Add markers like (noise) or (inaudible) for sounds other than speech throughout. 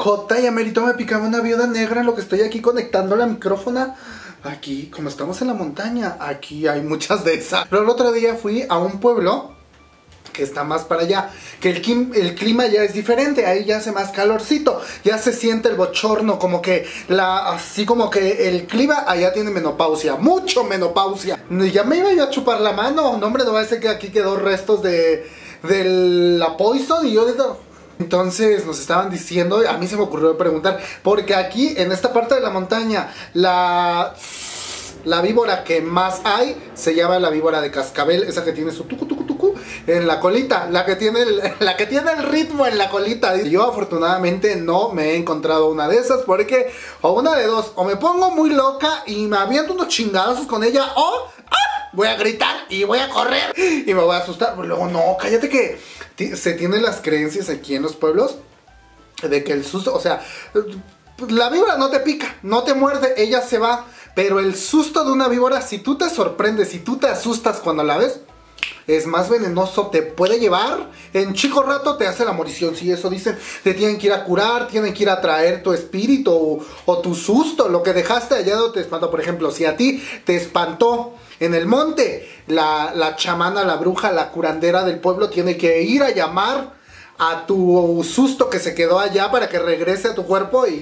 J y Amerito me picaba una viuda negra lo que estoy aquí conectando la micrófona. Aquí, como estamos en la montaña, aquí hay muchas de esas. Pero el otro día fui a un pueblo que está más para allá, que el, clima, el ya es diferente, ahí ya hace más calorcito, ya se siente el bochorno, como que la, así como que el clima allá tiene menopausia, mucho menopausia. Ya me iba yo a chupar la mano, no hombre, no va a ser que aquí quedó restos de, del la poison y yo de... Entonces nos estaban diciendo, a mí se me ocurrió preguntar, porque aquí en esta parte de la montaña, la, la víbora que más hay se llama la víbora de cascabel, esa que tiene su tucu tucu tucu en la colita, la que tiene el, (laughs) la que tiene el ritmo en la colita. Yo afortunadamente no me he encontrado una de esas porque o una de dos, o me pongo muy loca y me aviento unos chingazos con ella o voy a gritar y voy a correr y me voy a asustar. Pero pues luego, no, cállate que se tienen las creencias aquí en los pueblos de que el susto, o sea, la víbora no te pica, no te muerde, ella se va. Pero el susto de una víbora, si tú te sorprendes, si tú te asustas cuando la ves, es más venenoso, te puede llevar. En chico rato te hace la morición, si eso dicen. Te tienen que ir a curar, tienen que ir a traer tu espíritu o, tu susto, lo que dejaste hallado te espantó. Por ejemplo, si a ti te espantó en el monte, la, la chamana, la bruja, la curandera del pueblo tiene que ir a llamar a tu susto que se quedó allá para que regrese a tu cuerpo y,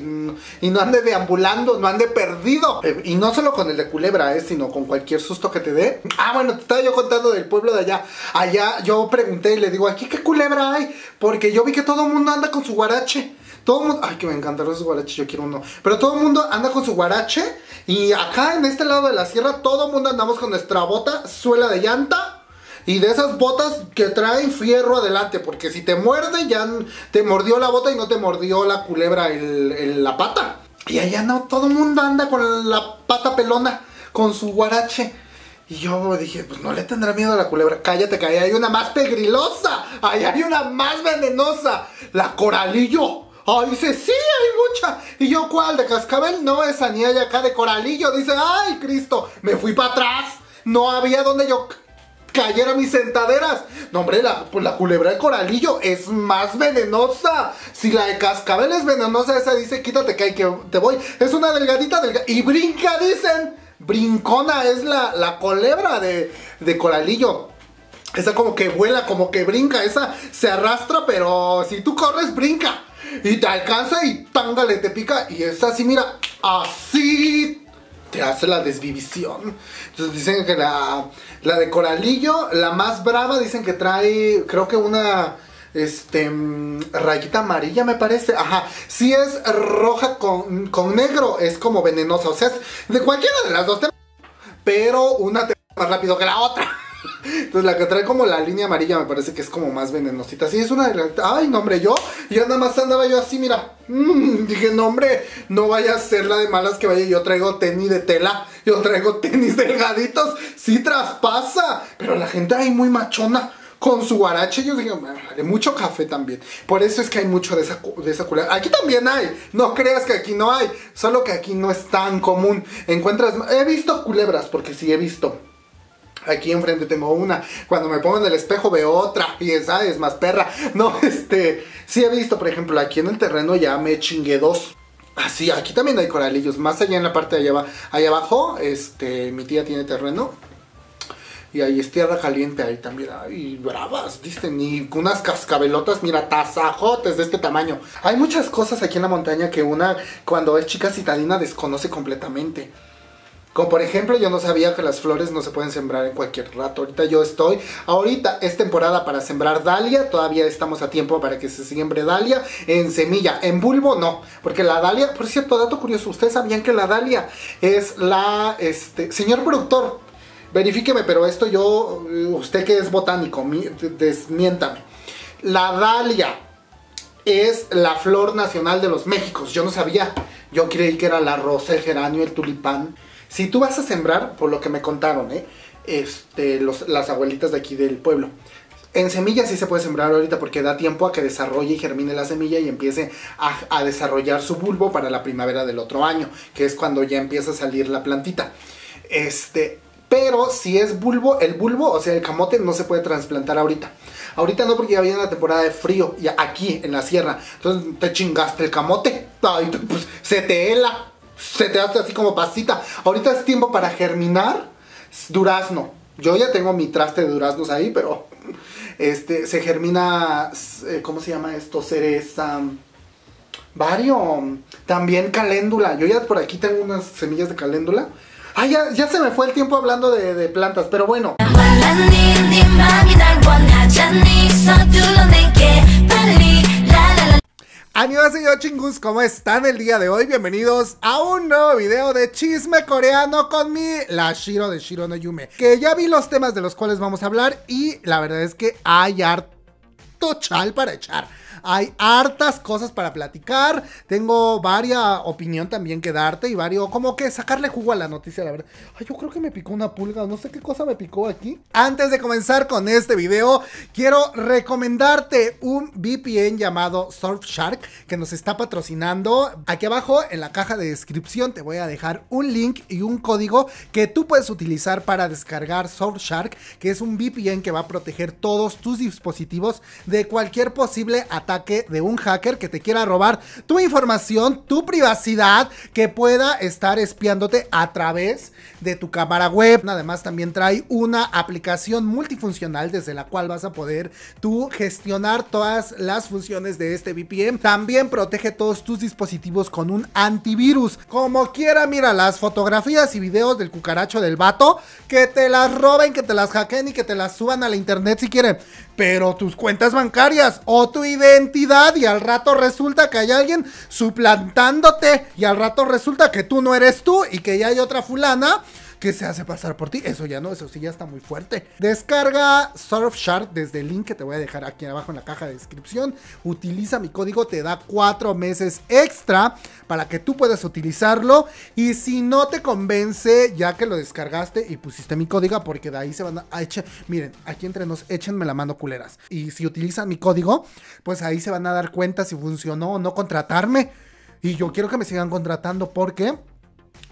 no ande deambulando, no ande perdido. Eh, y no solo con el de culebra, eh, sino con cualquier susto que te dé. Ah, bueno, te estaba yo contando del pueblo de allá. Allá yo pregunté y le digo, ¿aquí qué culebra hay? Porque yo vi que todo el mundo anda con su guarache. Todo el mundo, ay, que me encantaron esos guaraches, yo quiero uno. Pero todo el mundo anda con su guarache. Y acá en este lado de la sierra, todo el mundo andamos con nuestra bota, suela de llanta y de esas botas que traen fierro adelante, porque si te muerde ya te mordió la bota y no te mordió la culebra la pata. Y allá no, todo el mundo anda con la pata pelona, con su guarache. Y yo dije, pues no le tendrá miedo a la culebra. Cállate, que ahí hay una más pegrilosa. Ahí hay una más venenosa. La coralillo. Oh, ah, dice, sí, hay mucha. Y yo, ¿cuál? ¿De cascabel? No, esa ni hay acá de coralillo. Dice, ay, Cristo, me fui para atrás. No había donde yo cayera mis sentaderas. No, hombre, la, pues la culebra de coralillo es más venenosa. Si la de cascabel es venenosa, esa dice, quítate que hay que te voy. Es una delgadita, delgada y brinca, dicen. Brincona es la, la culebra de, coralillo. Esa como que vuela, como que brinca, esa se arrastra, pero si tú corres, brinca. Y te alcanza y tángale, te pica. Y es así, mira, así te hace la desvivisión. Entonces dicen que la, la de coralillo, la más brava, dicen que trae, creo que una este mm, rayita amarilla me parece ajá si es roja con, negro es como venenosa o sea es de cualquiera de las dos pero una te más rápido que la otra (laughs) Entonces la que trae como la línea amarilla me parece que es como más venenosita. Sí, es una de las... Ay, no, hombre, yo... Yo nada más andaba yo así, mira. Mm, dije, no, hombre, no vaya a ser la de malas que vaya. Yo traigo tenis de tela. Yo traigo tenis delgaditos. Sí traspasa. Pero la gente ahí muy machona con su guarache, yo digo, ah, mucho café también. Por eso es que hay mucho de esa, de Aquí también hay, no creas que aquí no hay, solo que aquí no es tan común. Encuentras, he visto culebras, porque sí he visto. Aquí enfrente tengo una. Cuando me pongo en el espejo veo otra. Y esa es más perra. No, (laughs) este. Sí he visto, por ejemplo, aquí en el terreno ya me chingué dos. Así, ah, aquí también hay coralillos. Más allá en la parte de allá, abajo, este, mi tía tiene terreno. Y ahí es tierra caliente ahí también. Y bravas, dicen. Y unas cascabelotas, mira, tasajotes de este tamaño. Hay muchas cosas aquí en la montaña que una, cuando es chica citadina, desconoce completamente. Como por ejemplo, yo no sabía que las flores no se pueden sembrar en cualquier rato. Ahorita yo estoy, ahorita es temporada para sembrar dalia, todavía estamos a tiempo para que se siembre dalia en semilla, en bulbo no, porque la dalia, por cierto, dato curioso, ustedes sabían que la dalia es la este, señor productor, verifíqueme, pero esto yo usted que es botánico, desmiéntame. La dalia es la flor nacional de los Méxicos. Yo no sabía. Yo creí que era la rosa, el geranio, el tulipán. Si tú vas a sembrar, por lo que me contaron, ¿eh? este, las abuelitas de aquí del pueblo. En semillas sí se puede sembrar ahorita porque da tiempo a que desarrolle y germine la semilla y empiece a, desarrollar su bulbo para la primavera del otro año, que es cuando ya empieza a salir la plantita. Este, pero si es bulbo, el bulbo, o sea, el camote no se puede trasplantar ahorita. Ahorita no porque ya viene la temporada de frío y aquí en la sierra. Entonces te chingaste el camote. pues se te hela se te hace así como pasita. Ahorita es tiempo para germinar durazno. Yo ya tengo mi traste de duraznos ahí, pero este se germina, eh, ¿cómo se llama esto? Cereza, vario, también caléndula. Yo ya por aquí tengo unas semillas de caléndula. Ah, ya, ya se me fue el tiempo hablando de, de plantas, pero bueno yo chingus, ¿cómo están el día de hoy? Bienvenidos a un nuevo video de chisme coreano con mi la Shiro de Shiro no Yume Que ya vi los temas de los cuales vamos a hablar y la verdad es que hay harto chal para echar hay hartas cosas para platicar. Tengo varias opinión también que darte y varios, como que sacarle jugo a la noticia, la verdad. Ay, yo creo que me picó una pulga, no sé qué cosa me picó aquí. Antes de comenzar con este video, quiero recomendarte un VPN llamado Surfshark que nos está patrocinando. Aquí abajo en la caja de descripción te voy a dejar un link y un código que tú puedes utilizar para descargar Surfshark, que es un VPN que va a proteger todos tus dispositivos de cualquier posible ataque de un hacker que te quiera robar tu información, tu privacidad, que pueda estar espiándote a través de tu cámara web. Además también trae una aplicación multifuncional desde la cual vas a poder tú gestionar todas las funciones de este VPN. También protege todos tus dispositivos con un antivirus. Como quiera, mira las fotografías y videos del cucaracho del vato, que te las roben, que te las hackeen y que te las suban a la internet si quieren pero tus cuentas bancarias o tu identidad y al rato resulta que hay alguien suplantándote y al rato resulta que tú no eres tú y que ya hay otra fulana que se hace pasar por ti. Eso ya no, eso sí ya está muy fuerte. Descarga Surfshark desde el link que te voy a dejar aquí abajo en la caja de descripción. Utiliza mi código, te da cuatro meses extra para que tú puedas utilizarlo. Y si no te convence, ya que lo descargaste y pusiste mi código, porque de ahí se van a echar. Miren, aquí entre nos, échenme la mano culeras. Y si utilizan mi código, pues ahí se van a dar cuenta si funcionó o no contratarme. Y yo quiero que me sigan contratando porque,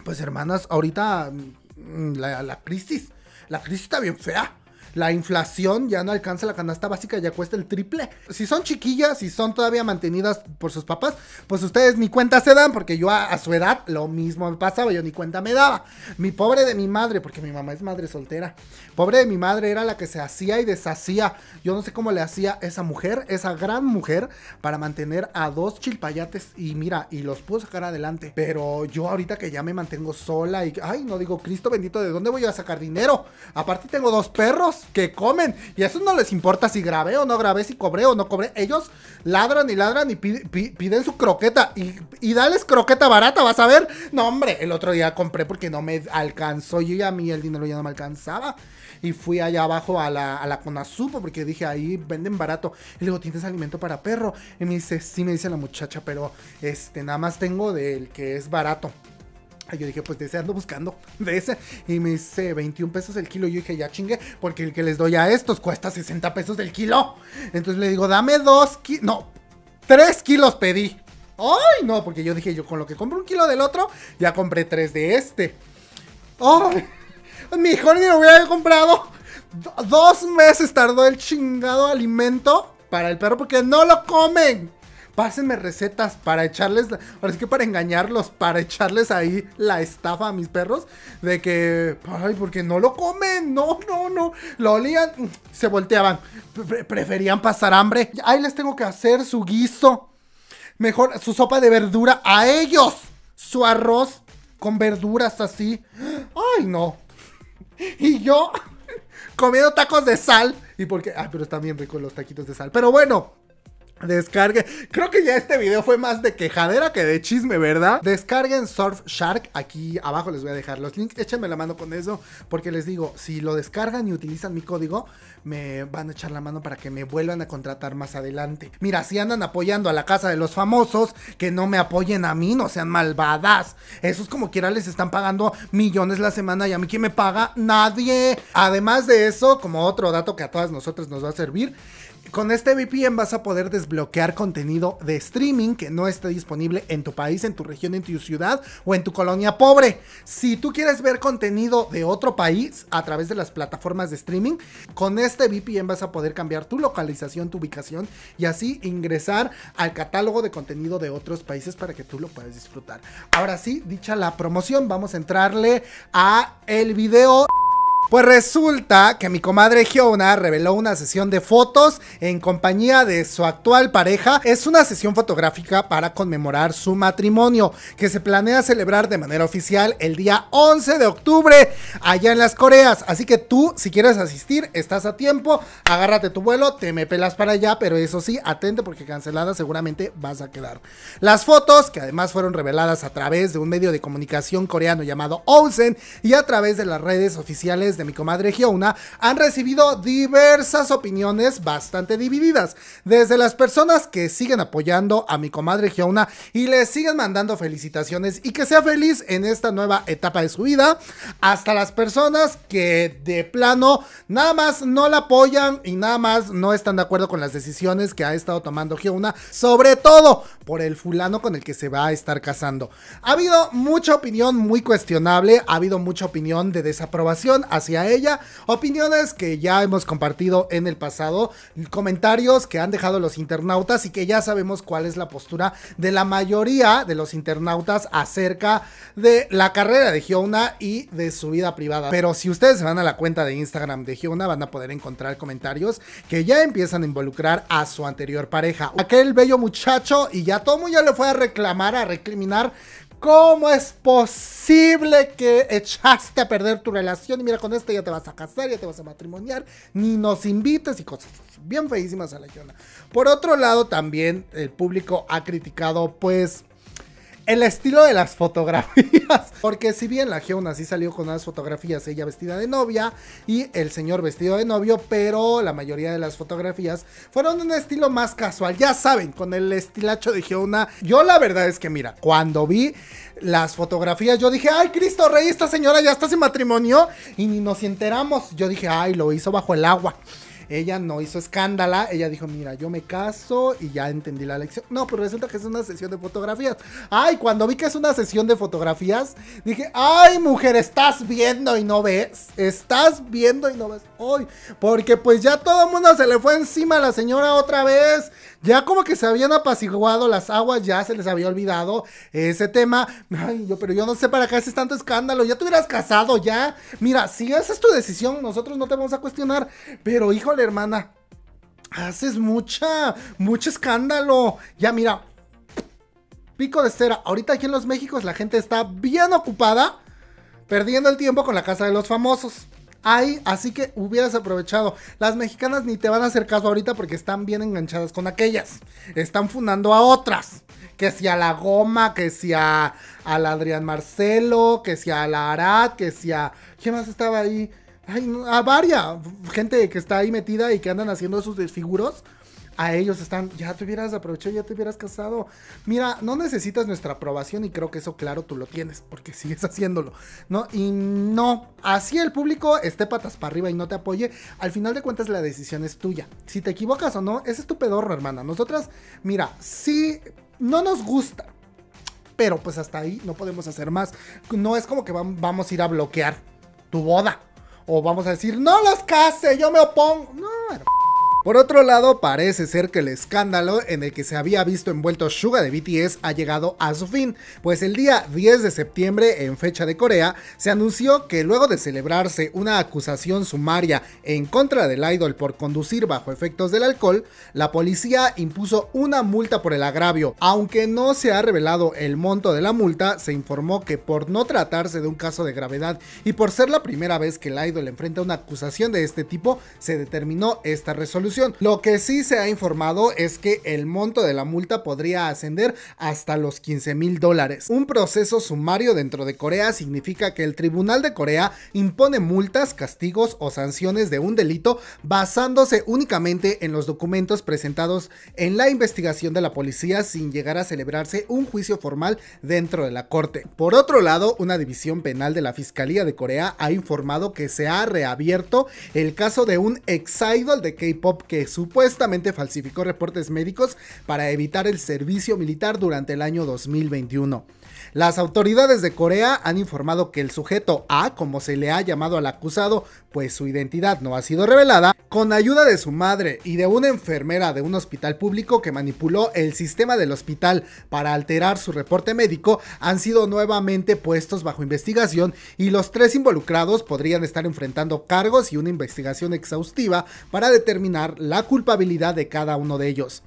pues hermanas, ahorita Mm, la, la crisis. La crisis está bien fea la inflación ya no alcanza la canasta básica, ya cuesta el triple. Si son chiquillas, si son todavía mantenidas por sus papás, pues ustedes ni cuenta se dan, porque yo a, su edad lo mismo me pasaba, yo ni cuenta me daba. Mi pobre de mi madre, porque mi mamá es madre soltera, pobre de mi madre era la que se hacía y deshacía. Yo no sé cómo le hacía esa mujer, esa gran mujer, para mantener a dos chilpayates y mira, y los pudo sacar adelante. Pero yo ahorita que ya me mantengo sola y, ay, no digo, Cristo bendito, ¿de dónde voy a sacar dinero? Aparte tengo dos perros que comen. Y eso no les importa si grabé o no grabé, si cobré o no cobré. Ellos ladran y ladran y piden, su croqueta. Y, dales croqueta barata, vas a ver. No, hombre, el otro día compré porque no me alcanzó. Yo y a mí el dinero ya no me alcanzaba. Y fui allá abajo a la, a la porque dije, ahí venden barato. Y le digo, ¿tienes alimento para perro? Y me dice, sí, me dice la muchacha, pero este, nada más tengo del que es barato. Yo dije, pues de ese ando buscando, (laughs) de ese. Y me dice 21 pesos el kilo. Yo dije, ya chingue, porque el que les doy a estos cuesta 60 pesos el kilo. Entonces le digo, dame dos kilos. No, tres kilos pedí. ¡Ay, no! Porque yo dije, yo con lo que compro un kilo del otro, ya compré tres de este. ¡Ay! (laughs) Mejor ni lo hubiera comprado. dos meses tardó el chingado alimento para el perro porque no lo comen pásenme recetas para echarles, ahora es que para engañarlos, para echarles ahí la estafa a mis perros, de que, ay, porque no lo comen, no, no, no, lo olían, mm, se volteaban, preferían pasar hambre, ahí les tengo que hacer su guiso, mejor su sopa de verdura a ellos, su arroz con verduras así, ay, no, y yo (laughs) comiendo tacos de sal. Y porque, ay pero está bien rico los taquitos de sal. Pero bueno, Descarguen, Creo que ya este video fue más de quejadera que de chisme, ¿verdad? Descarguen Surfshark. Aquí abajo les voy a dejar los links. Échenme la mano con eso. Porque les digo, si lo descargan y utilizan mi código, me van a echar la mano para que me vuelvan a contratar más adelante. Mira, si andan apoyando a la casa de los famosos, que no me apoyen a mí, no sean malvadas. Esos como quiera les están pagando millones la semana y a mí quién me paga? Nadie. Además de eso, como otro dato que a todas nosotras nos va a servir, con este VPN vas a poder desbloquear contenido de streaming que no esté disponible en tu país, en tu región, en tu ciudad o en tu colonia pobre. Si tú quieres ver contenido de otro país a través de las plataformas de streaming, con este VPN vas a poder cambiar tu localización, tu ubicación y así ingresar al catálogo de contenido de otros países para que tú lo puedas disfrutar. Ahora sí, dicha la promoción, vamos a entrarle a el video. Pues resulta que mi comadre Giona reveló una sesión de fotos en compañía de su actual pareja. Es una sesión fotográfica para conmemorar su matrimonio que se planea celebrar de manera oficial el día 11 de octubre allá en las Coreas. Así que tú, si quieres asistir, estás a tiempo, agárrate tu vuelo, te me pelas para allá, pero eso sí, atente porque cancelada seguramente vas a quedar. Las fotos, que además fueron reveladas a través de un medio de comunicación coreano llamado Onsen y a través de las redes oficiales de mi comadre Giona han recibido diversas opiniones bastante divididas. Desde las personas que siguen apoyando a mi comadre Giona y le siguen mandando felicitaciones y que sea feliz en esta nueva etapa de su vida, hasta las personas que de plano nada más no la apoyan y nada más no están de acuerdo con las decisiones que ha estado tomando Giona, sobre todo por el fulano con el que se va a estar casando. Ha habido mucha opinión muy cuestionable, ha habido mucha opinión de desaprobación hacia ella. Opiniones que ya hemos compartido en el pasado, comentarios que han dejado los internautas y que ya sabemos cuál es la postura de la mayoría de los internautas acerca de la carrera de Giona y de su vida privada. Pero si ustedes se van a la cuenta de Instagram de Giona van a poder encontrar comentarios que ya empiezan a involucrar a su anterior pareja. Aquel bello muchacho y ya todo ya le fue a reclamar, a recriminar ¿Cómo es posible que echaste a perder tu relación? Y mira, con esto ya te vas a casar, ya te vas a matrimoniar, ni nos invites y cosas Bien feísimas a la Yona. Por otro lado, también el público ha criticado, pues, el estilo de las fotografías. (laughs) Porque si bien la Geuna sí salió con unas fotografías, ella vestida de novia y el señor vestido de novio, pero la mayoría de las fotografías fueron de un estilo más casual. Ya saben, con el estilacho de Geuna Yo la verdad es que mira, cuando vi las fotografías, yo dije, ay Cristo Rey, esta señora ya está sin matrimonio y ni nos enteramos. Yo dije, ay, lo hizo bajo el agua. Ella no hizo escándala, ella dijo, mira, yo me caso y ya entendí la lección. No, pero resulta que es una sesión de fotografías. Ay, cuando vi que es una sesión de fotografías, dije, ay, mujer, estás viendo y no ves. Estás viendo y no ves. Hoy, porque pues ya todo el mundo se le fue encima a la señora otra vez. Ya como que se habían apaciguado las aguas, ya se les había olvidado ese tema. yo, pero yo no sé para qué haces tanto escándalo. Ya te hubieras casado, ya. Mira, si esa es tu decisión, nosotros no te vamos a cuestionar. Pero híjole, hermana, haces mucha, mucho escándalo. Ya, mira. Pico de cera. Ahorita aquí en los Méxicos la gente está bien ocupada perdiendo el tiempo con la casa de los famosos así que hubieras aprovechado. Las mexicanas ni te van a hacer caso ahorita porque están bien enganchadas con aquellas. Están fundando a otras. Que si a la goma, que si a, Adrián Marcelo, que si a la Arad, que si a... ¿Quién más estaba ahí? Ay, a varias gente que está ahí metida y que andan haciendo sus desfiguros a ellos están, ya te hubieras aprovechado, ya te hubieras casado. Mira, no necesitas nuestra aprobación y creo que eso claro tú lo tienes, porque sigues (laughs) haciéndolo, ¿no? Y no, así el público esté patas para arriba y no te apoye, al final de cuentas la decisión es tuya. Si te equivocas o no, ese es tu pedorro, hermana. Nosotras, mira, si no nos gusta, pero pues hasta ahí no podemos hacer más. No es como que vamos a ir a bloquear tu boda. O vamos a decir, no los case, yo me opongo. No, hermano. Por otro lado, parece ser que el escándalo en el que se había visto envuelto Suga de BTS ha llegado a su fin, pues el día 10 de septiembre, en fecha de Corea, se anunció que luego de celebrarse una acusación sumaria en contra del idol por conducir bajo efectos del alcohol, la policía impuso una multa por el agravio. Aunque no se ha revelado el monto de la multa, se informó que por no tratarse de un caso de gravedad y por ser la primera vez que el idol enfrenta una acusación de este tipo, se determinó esta resolución. Lo que sí se ha informado es que el monto de la multa podría ascender hasta los 15 mil dólares. Un proceso sumario dentro de Corea significa que el Tribunal de Corea impone multas, castigos o sanciones de un delito basándose únicamente en los documentos presentados en la investigación de la policía sin llegar a celebrarse un juicio formal dentro de la corte. Por otro lado, una división penal de la Fiscalía de Corea ha informado que se ha reabierto el caso de un ex idol de K-pop que supuestamente falsificó reportes médicos para evitar el servicio militar durante el año 2021. Las autoridades de Corea han informado que el sujeto A, como se le ha llamado al acusado, pues su identidad no ha sido revelada, con ayuda de su madre y de una enfermera de un hospital público que manipuló el sistema del hospital para alterar su reporte médico, han sido nuevamente puestos bajo investigación y los tres involucrados podrían estar enfrentando cargos y una investigación exhaustiva para determinar la culpabilidad de cada uno de ellos.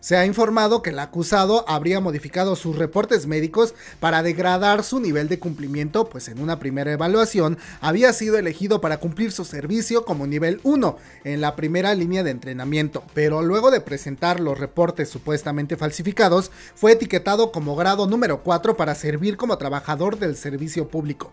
Se ha informado que el acusado habría modificado sus reportes médicos para degradar su nivel de cumplimiento, pues en una primera evaluación había sido elegido para cumplir su servicio como nivel 1 en la primera línea de entrenamiento, pero luego de presentar los reportes supuestamente falsificados, fue etiquetado como grado número 4 para servir como trabajador del servicio público.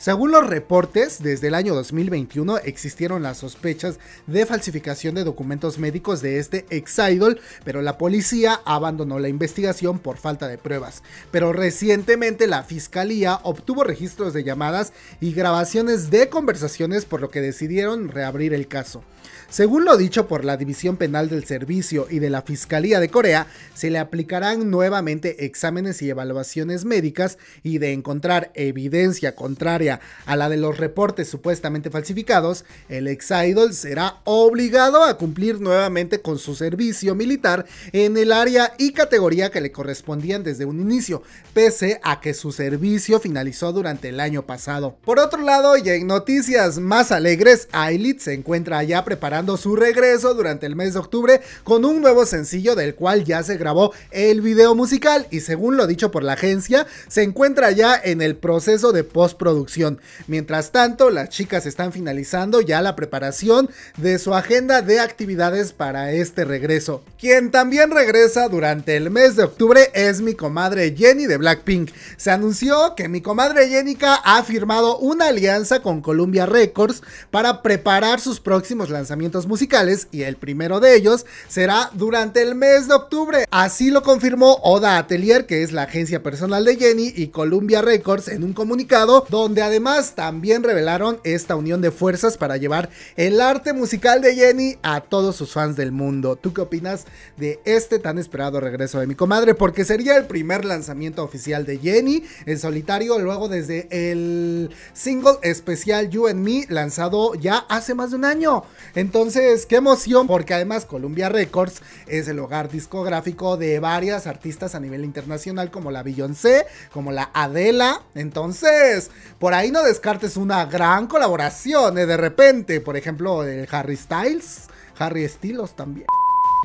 Según los reportes, desde el año 2021 existieron las sospechas de falsificación de documentos médicos de este ex idol, pero la policía abandonó la investigación por falta de pruebas. Pero recientemente la fiscalía obtuvo registros de llamadas y grabaciones de conversaciones, por lo que decidieron reabrir el caso. Según lo dicho por la División Penal del Servicio y de la Fiscalía de Corea, se le aplicarán nuevamente exámenes y evaluaciones médicas y de encontrar evidencia contraria a la de los reportes supuestamente falsificados, el ex idol será obligado a cumplir nuevamente con su servicio militar en el área y categoría que le correspondían desde un inicio, pese a que su servicio finalizó durante el año pasado. Por otro lado, y en noticias más alegres, Ailit se encuentra ya preparada su regreso durante el mes de octubre con un nuevo sencillo del cual ya se grabó el video musical y según lo dicho por la agencia, se encuentra ya en el proceso de postproducción. Mientras tanto, las chicas están finalizando ya la preparación de su agenda de actividades para este regreso. Quien también regresa durante el mes de octubre es mi comadre Jenny de Blackpink. Se anunció que mi comadre Jenica ha firmado una alianza con Columbia Records para preparar sus próximos lanzamientos musicales y el primero de ellos será durante el mes de octubre. Así lo confirmó Oda Atelier, que es la agencia personal de Jenny y Columbia Records en un comunicado donde además también revelaron esta unión de fuerzas para llevar el arte musical de Jenny a todos sus fans del mundo. ¿Tú qué opinas de este tan esperado regreso de mi comadre? Porque sería el primer lanzamiento oficial de Jenny en solitario luego desde el single especial You and Me lanzado ya hace más de un año. Entonces entonces, qué emoción, porque además Columbia Records es el hogar discográfico de varias artistas a nivel internacional, como la Beyoncé, como la Adela. Entonces, por ahí no descartes una gran colaboración ¿eh? de repente, por ejemplo, el Harry Styles, Harry Estilos también.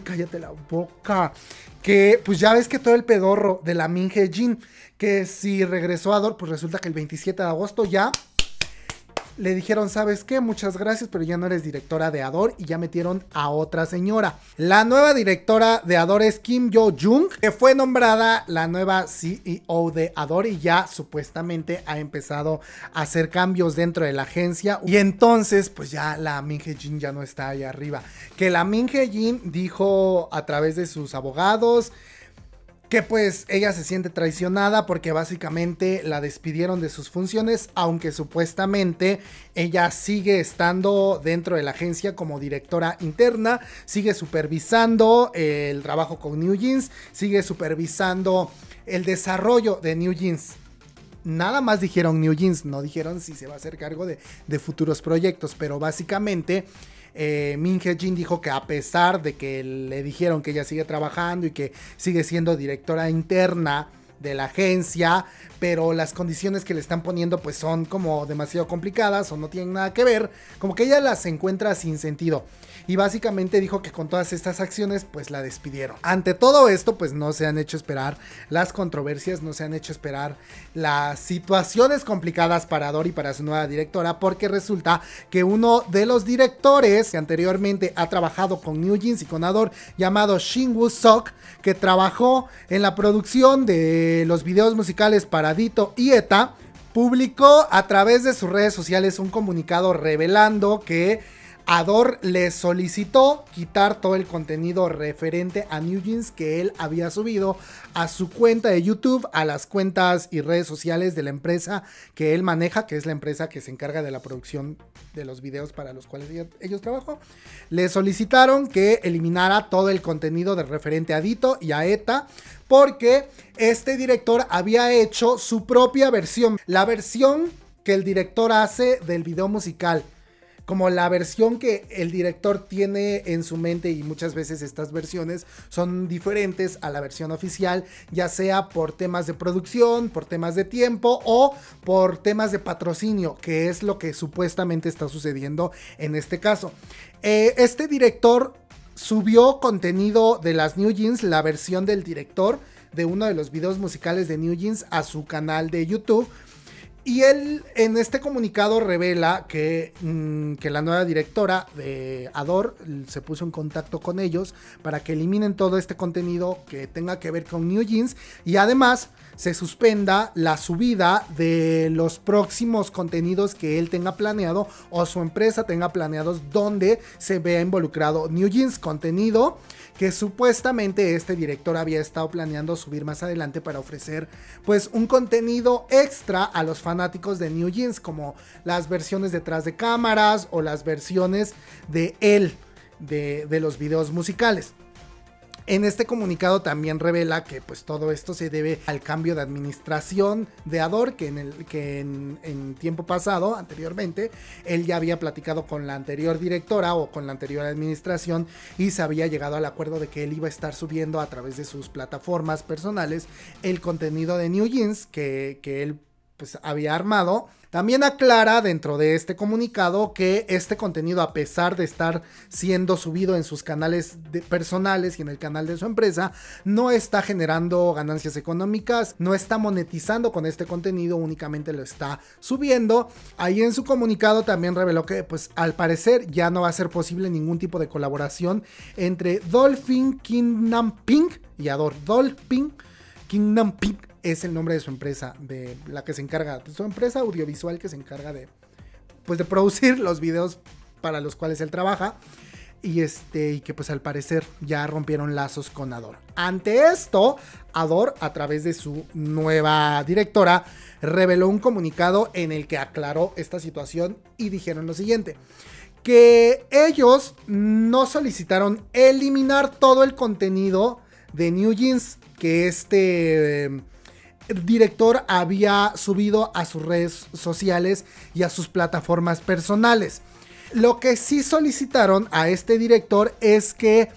Cállate la boca que pues ya ves que todo el pedorro de la Minje Jin, que si regresó a Dor, pues resulta que el 27 de agosto ya le dijeron, ¿sabes qué? Muchas gracias, pero ya no eres directora de Ador y ya metieron a otra señora. La nueva directora de Ador es Kim Yo-jung, que fue nombrada la nueva CEO de Ador y ya supuestamente ha empezado a hacer cambios dentro de la agencia. Y entonces, pues ya la Min Jin ya no está ahí arriba. Que la Min Jin dijo a través de sus abogados, que pues ella se siente traicionada porque básicamente la despidieron de sus funciones, aunque supuestamente ella sigue estando dentro de la agencia como directora interna, sigue supervisando el trabajo con New Jeans, sigue supervisando el desarrollo de New Jeans nada más dijeron New Jeans, no dijeron si se va a hacer cargo de, futuros proyectos, pero básicamente eh, Min Hye Jin dijo que a pesar de que le dijeron que ella sigue trabajando y que sigue siendo directora interna de la agencia, pero las condiciones que le están poniendo pues son como demasiado complicadas o no tienen nada que ver, como que ella las encuentra sin sentido. Y básicamente dijo que con todas estas acciones pues la despidieron. Ante todo esto pues no se han hecho esperar las controversias, no se han hecho esperar las situaciones complicadas para y para su nueva directora, porque resulta que uno de los directores que anteriormente ha trabajado con New Jeans y con Ador, llamado Shin Woo Sok, que trabajó en la producción de eh, los videos musicales Paradito y ETA, publicó a través de sus redes sociales un comunicado revelando que Ador le solicitó quitar todo el contenido referente a New Jeans que él había subido a su cuenta de YouTube, a las cuentas y redes sociales de la empresa que él maneja, que es la empresa que se encarga de la producción de los videos para los cuales ellos, trabajan. Le solicitaron que eliminara todo el contenido de referente a Dito y a ETA porque este director había hecho su propia versión, la versión que el director hace del video musical como la versión que el director tiene en su mente y muchas veces estas versiones son diferentes a la versión oficial, ya sea por temas de producción, por temas de tiempo o por temas de patrocinio, que es lo que supuestamente está sucediendo en este caso. Eh, este director subió contenido de las New Jeans, la versión del director de uno de los videos musicales de New Jeans a su canal de YouTube y él en este comunicado revela que, mm, que la nueva directora de Ador se puso en contacto con ellos para que eliminen todo este contenido que tenga que ver con New Jeans. Y además se suspenda la subida de los próximos contenidos que él tenga planeado o su empresa tenga planeados donde se vea involucrado New Jeans contenido que supuestamente este director había estado planeando subir más adelante para ofrecer pues un contenido extra a los fanáticos de New Jeans como las versiones detrás de cámaras o las versiones de él de, de los videos musicales. En este comunicado también revela que pues todo esto se debe al cambio de administración de Ador, que en el que en, tiempo pasado, anteriormente, él ya había platicado con la anterior directora o con la anterior administración y se había llegado al acuerdo de que él iba a estar subiendo a través de sus plataformas personales el contenido de New Jeans que, que él pues había armado. También aclara dentro de este comunicado que este contenido, a pesar de estar siendo subido en sus canales personales y en el canal de su empresa, no está generando ganancias económicas, no está monetizando con este contenido, únicamente lo está subiendo. Ahí en su comunicado también reveló que, pues al parecer, ya no va a ser posible ningún tipo de colaboración entre Dolphin Kingdom Pink y Ador Dolphin Kingdom Pink es el nombre de su empresa, de la que se encarga, de su empresa audiovisual que se encarga de, pues de producir los videos para los cuales él trabaja. Y, este, y que pues al parecer ya rompieron lazos con Ador. Ante esto, Ador, a través de su nueva directora, reveló un comunicado en el que aclaró esta situación y dijeron lo siguiente. Que ellos no solicitaron eliminar todo el contenido de New Jeans, que este em, director había subido a sus redes sociales y a sus plataformas personales. Lo que sí solicitaron a este director es que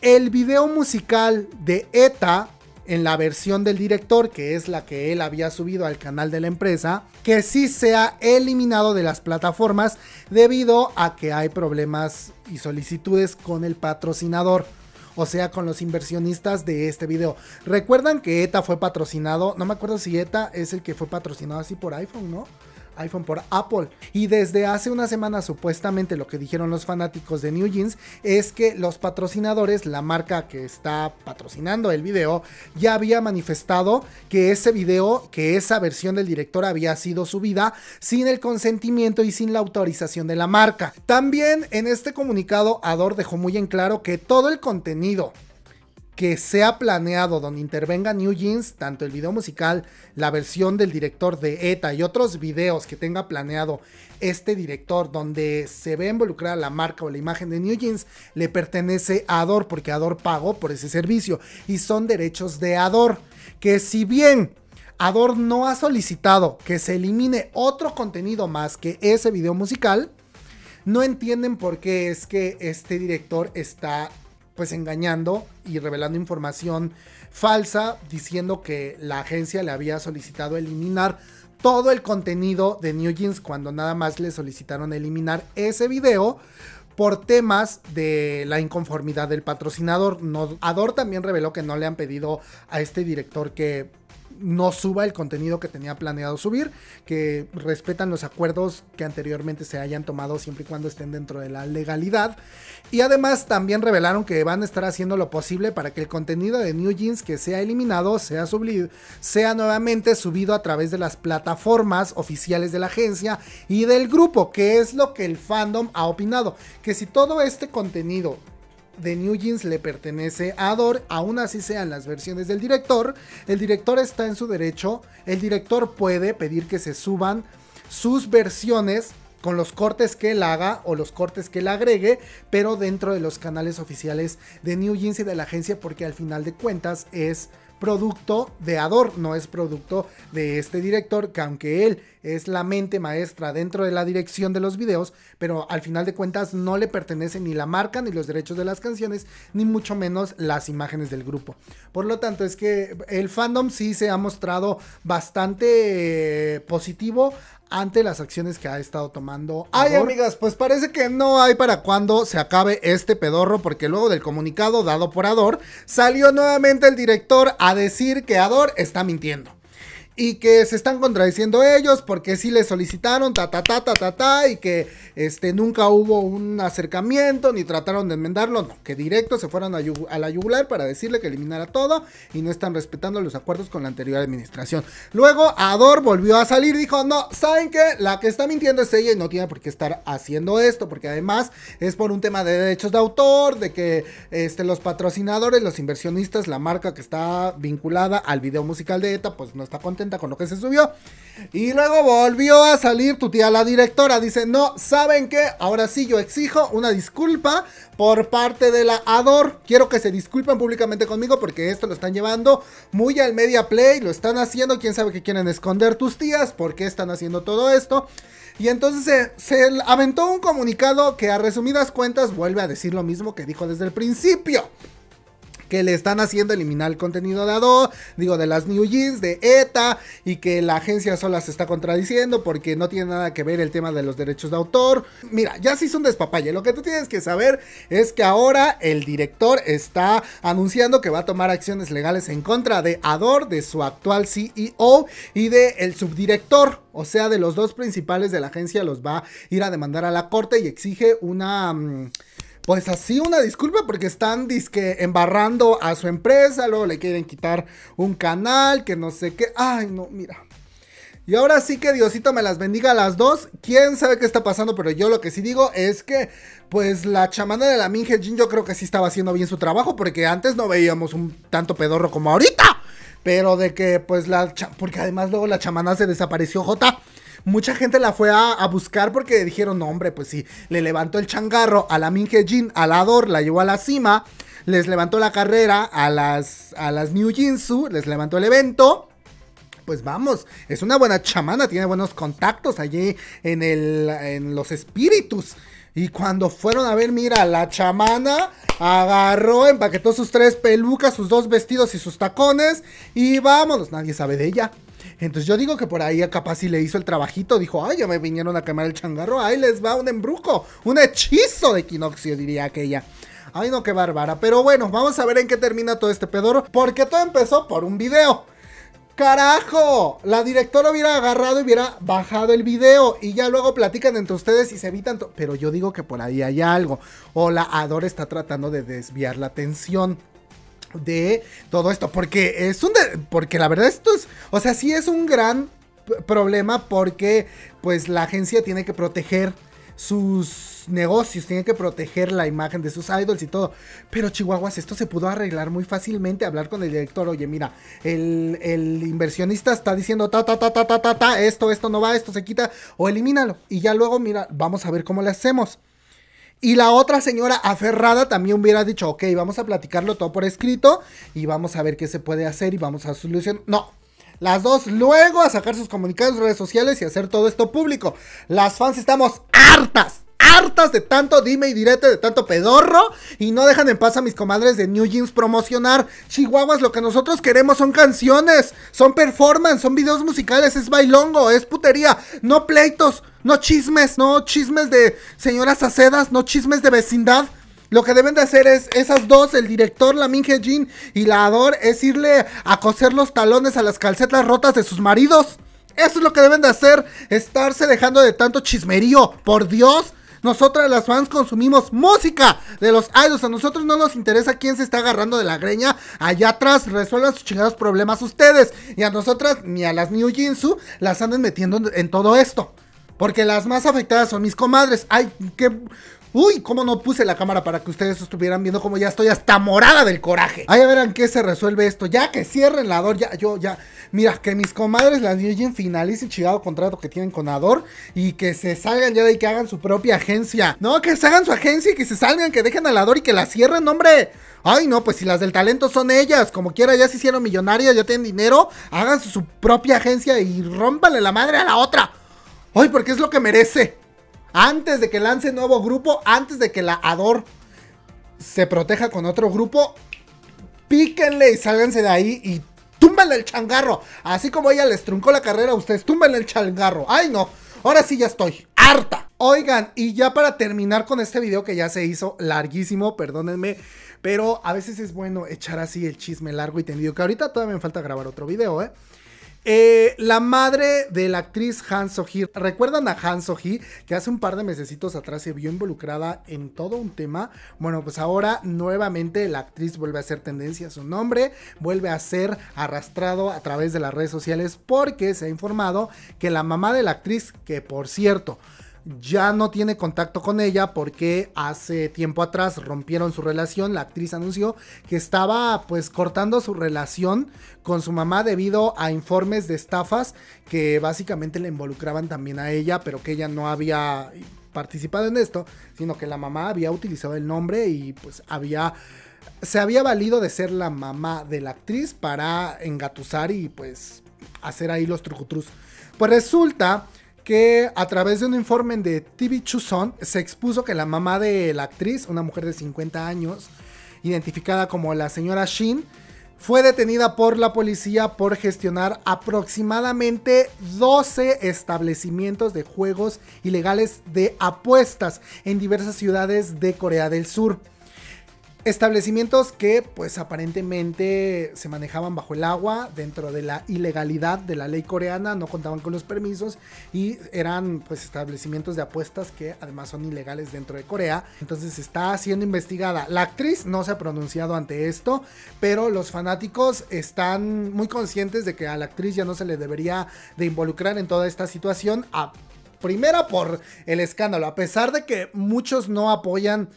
el video musical de ETA, en la versión del director, que es la que él había subido al canal de la empresa, que sí sea eliminado de las plataformas debido a que hay problemas y solicitudes con el patrocinador o sea con los inversionistas de este video. Recuerdan que ETA fue patrocinado, no me acuerdo si ETA es el que fue patrocinado así por iPhone, ¿no? iPhone por Apple. Y desde hace una semana supuestamente lo que dijeron los fanáticos de New Jeans es que los patrocinadores, la marca que está patrocinando el video, ya había manifestado que ese video, que esa versión del director había sido subida sin el consentimiento y sin la autorización de la marca. También en este comunicado, Ador dejó muy en claro que todo el contenido que sea planeado, donde intervenga New Jeans, tanto el video musical, la versión del director de ETA y otros videos que tenga planeado este director, donde se ve involucrada la marca o la imagen de New Jeans, le pertenece a Ador, porque Ador pagó por ese servicio y son derechos de Ador. Que si bien Ador no ha solicitado que se elimine otro contenido más que ese video musical, no entienden por qué es que este director está pues engañando y revelando información falsa, diciendo que la agencia le había solicitado eliminar todo el contenido de New Jeans cuando nada más le solicitaron eliminar ese video por temas de la inconformidad del patrocinador. Ador también reveló que no le han pedido a este director que no suba el contenido que tenía planeado subir, que respetan los acuerdos que anteriormente se hayan tomado siempre y cuando estén dentro de la legalidad. Y además también revelaron que van a estar haciendo lo posible para que el contenido de New Jeans que sea eliminado sea, sea nuevamente subido a través de las plataformas oficiales de la agencia y del grupo, que es lo que el fandom ha opinado, que si todo este contenido de New Jeans le pertenece a Dor. aún así sean las versiones del director. El director está en su derecho, el director puede pedir que se suban sus versiones con los cortes que él haga o los cortes que él agregue, pero dentro de los canales oficiales de New Jeans y de la agencia, porque al final de cuentas es producto de Ador, no es producto de este director, que aunque él es la mente maestra dentro de la dirección de los videos, pero al final de cuentas no le pertenece ni la marca, ni los derechos de las canciones, ni mucho menos las imágenes del grupo. Por lo tanto, es que el fandom sí se ha mostrado bastante eh, positivo ante las acciones que ha estado tomando. Ay, amigas, pues parece que no hay para cuando se acabe este pedorro, porque luego del comunicado dado por Ador, salió nuevamente el director a decir que Ador está mintiendo y que se están contradiciendo ellos porque sí le solicitaron ta ta ta ta ta ta y que este nunca hubo un acercamiento ni trataron de enmendarlo, no, que directo se fueron a, la yugular para decirle que eliminara todo y no están respetando los acuerdos con la anterior administración. Luego Ador volvió a salir y dijo, "No, saben que la que está mintiendo es ella y no tiene por qué estar haciendo esto porque además es por un tema de derechos de autor, de que este los patrocinadores, los inversionistas, la marca que está vinculada al video musical de ETA pues no está contenta con lo que se subió. Y luego volvió a salir tu tía la directora. Dice, no, ¿saben que Ahora sí yo exijo una disculpa por parte de la Ador. Quiero que se disculpen públicamente conmigo porque esto lo están llevando muy al media play. Lo están haciendo. ¿Quién sabe que quieren esconder tus tías? ¿Por qué están haciendo todo esto? Y entonces se, se aventó un comunicado que a resumidas cuentas vuelve a decir lo mismo que dijo desde el principio que le están haciendo eliminar el contenido de Ador, digo, de las New Jeans, de ETA, y que la agencia sola se está contradiciendo porque no tiene nada que ver el tema de los derechos de autor. Mira, ya sí son un despapalle. Lo que tú tienes que saber es que ahora el director está anunciando que va a tomar acciones legales en contra de Ador, de su actual CEO y de el subdirector. O sea, de los dos principales de la agencia los va a ir a demandar a la corte y exige una... Mm, pues así una disculpa porque están embarrando a su empresa, luego le quieren quitar un canal, que no sé qué. Ay, no, mira. Y ahora sí que Diosito me las bendiga a las dos. Quién sabe qué está pasando, pero yo lo que sí digo es que, pues la chamana de la Minje Jin, yo creo que sí estaba haciendo bien su trabajo, porque antes no veíamos un tanto pedorro como ahorita. Pero de que, pues la. Porque además luego la chamana se desapareció, Jota mucha gente la fue a, buscar porque dijeron, no, hombre, pues sí, le levantó el changarro a la Minje Jin, a la Dor, la llevó a la cima, les levantó la carrera a las, a las New Jinsu, les levantó el evento pues vamos, es una buena chamana, tiene buenos contactos allí en, el, en los espíritus. Y cuando fueron a ver, mira, la chamana agarró, empaquetó sus tres pelucas, sus dos vestidos y sus tacones. Y vámonos, nadie sabe de ella. Entonces yo digo que por ahí capaz si le hizo el trabajito, dijo, ay, ya me vinieron a quemar el changarro, ahí les va un embrujo, un hechizo de equinoccio, diría aquella. Ay, no, qué bárbara. Pero bueno, vamos a ver en qué termina todo este pedoro, porque todo empezó por un video. ¡Carajo! La directora hubiera agarrado y hubiera bajado el video y ya luego platican entre ustedes y se evitan... Pero yo digo que por ahí hay algo. O la Ador está tratando de desviar la atención de todo esto. Porque es un. porque la verdad, esto es. O sea, sí es un gran problema porque, pues, la agencia tiene que proteger sus negocios, tiene que proteger la imagen de sus idols y todo. Pero Chihuahuas, esto se pudo arreglar muy fácilmente. Hablar con el director, oye, mira, el, inversionista está diciendo ta, ta, ta, ta, ta, ta, esto, esto no va, esto se quita, o elimínalo. Y ya luego, mira, vamos a ver cómo le hacemos. Y la otra señora aferrada también hubiera dicho, ok, vamos a platicarlo todo por escrito y vamos a ver qué se puede hacer y vamos a solucionar. No, las dos luego a sacar sus comunicados en redes sociales y hacer todo esto público. Las fans estamos hartas CARTAS de tanto dime y direte, de tanto pedorro, y no dejan en paz a mis comadres de New Jeans promocionar. Chihuahuas, lo que nosotros queremos son canciones, son performance, son videos musicales, es bailongo, es putería, no pleitos, no chismes, no chismes de señoras acedas, no chismes de vecindad. Lo que deben de hacer es, esas dos, el director, la Minje Jin y la Ador, es irle a coser los talones a las calcetas rotas de sus maridos. Eso es lo que deben de hacer, estarse dejando de tanto chismerío. Por Dios, nosotras las fans consumimos música de los idols. A nosotros no nos interesa quién se está agarrando de la greña allá atrás. Resuelvan sus chingados problemas ustedes. Y a nosotras, ni a las New Jinsu, las andan metiendo en todo esto. Porque las más afectadas son mis comadres. Ay, qué Uy, cómo no puse la cámara para que ustedes estuvieran viendo cómo ya estoy hasta morada del coraje. Ahí verán qué se resuelve esto. Ya que cierren la Ador, ya, yo, ya. Mira, que mis comadres las Virgin finalicen chingado contrato que tienen con Ador y que se salgan ya de ahí, que hagan su propia agencia. No, que se hagan su agencia y que se salgan, que dejen a la Ador y que la cierren, hombre. Ay, no, pues si las del talento son ellas, como quiera, ya se hicieron millonarias, ya tienen dinero, hagan su propia agencia y rómpale la madre a la otra. Ay, porque es lo que merece. Antes de que lance nuevo grupo, antes de que la Ador se proteja con otro grupo, píquenle y sálganse de ahí y túmbenle el changarro. Así como ella les truncó la carrera a ustedes, túmbenle el changarro. ¡Ay no! Ahora sí ya estoy harta. Oigan, y ya para terminar con este video que ya se hizo larguísimo, perdónenme, pero a veces es bueno echar así el chisme largo y tendido, que ahorita todavía me falta grabar otro video, ¿eh? Eh, la madre de la actriz Han So-hee. ¿Recuerdan a Han So-hee? Que hace un par de mesecitos atrás se vio involucrada en todo un tema. Bueno, pues ahora nuevamente la actriz vuelve a ser tendencia. a Su nombre vuelve a ser arrastrado a través de las redes sociales porque se ha informado que la mamá de la actriz, que por cierto ya no tiene contacto con ella porque hace tiempo atrás rompieron su relación. La actriz anunció que estaba pues cortando su relación con su mamá debido a informes de estafas que básicamente le involucraban también a ella, pero que ella no había participado en esto, sino que la mamá había utilizado el nombre y pues había se había valido de ser la mamá de la actriz para engatusar y pues hacer ahí los trucutrus. Pues resulta que a través de un informe de TV Chuson se expuso que la mamá de la actriz, una mujer de 50 años, identificada como la señora Shin, fue detenida por la policía por gestionar aproximadamente 12 establecimientos de juegos ilegales de apuestas en diversas ciudades de Corea del Sur. Establecimientos que pues aparentemente se manejaban bajo el agua dentro de la ilegalidad de la ley coreana, no contaban con los permisos y eran pues establecimientos de apuestas que además son ilegales dentro de Corea. Entonces está siendo investigada. La actriz no se ha pronunciado ante esto, pero los fanáticos están muy conscientes de que a la actriz ya no se le debería de involucrar en toda esta situación. A, primera por el escándalo, a pesar de que muchos no apoyan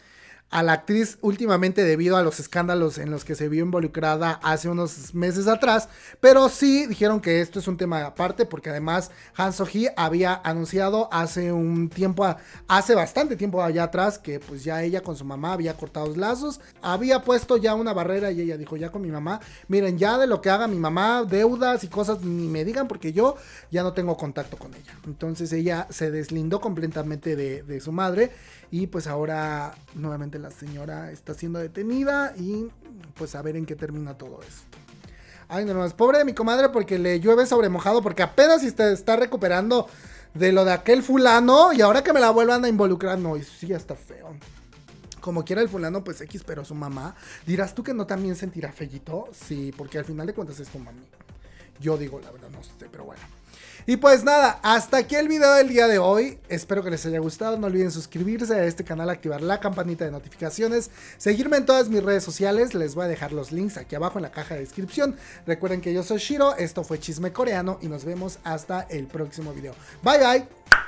a la actriz últimamente debido a los escándalos en los que se vio involucrada hace unos meses atrás, pero sí dijeron que esto es un tema aparte porque además Han So Hee había anunciado hace un tiempo, hace bastante tiempo allá atrás que pues ya ella con su mamá había cortado los lazos, había puesto ya una barrera y ella dijo ya con mi mamá, miren ya de lo que haga mi mamá, deudas y cosas ni me digan porque yo ya no tengo contacto con ella. Entonces ella se deslindó completamente de, de su madre y pues ahora nuevamente la señora está siendo detenida y pues a ver en qué termina todo esto. Ay, no, más pobre de mi comadre porque le llueve sobre mojado porque apenas se está recuperando de lo de aquel fulano y ahora que me la vuelvan a involucrar, no, y sí, está feo. Como quiera el fulano, pues X, pero su mamá. ¿Dirás tú que no también sentirá feyito Sí, porque al final de cuentas es tu mami. Yo digo, la verdad, no sé, pero bueno. Y pues nada, hasta aquí el video del día de hoy. Espero que les haya gustado. No olviden suscribirse a este canal, activar la campanita de notificaciones, seguirme en todas mis redes sociales. Les voy a dejar los links aquí abajo en la caja de descripción. Recuerden que yo soy Shiro, esto fue Chisme Coreano y nos vemos hasta el próximo video. Bye bye.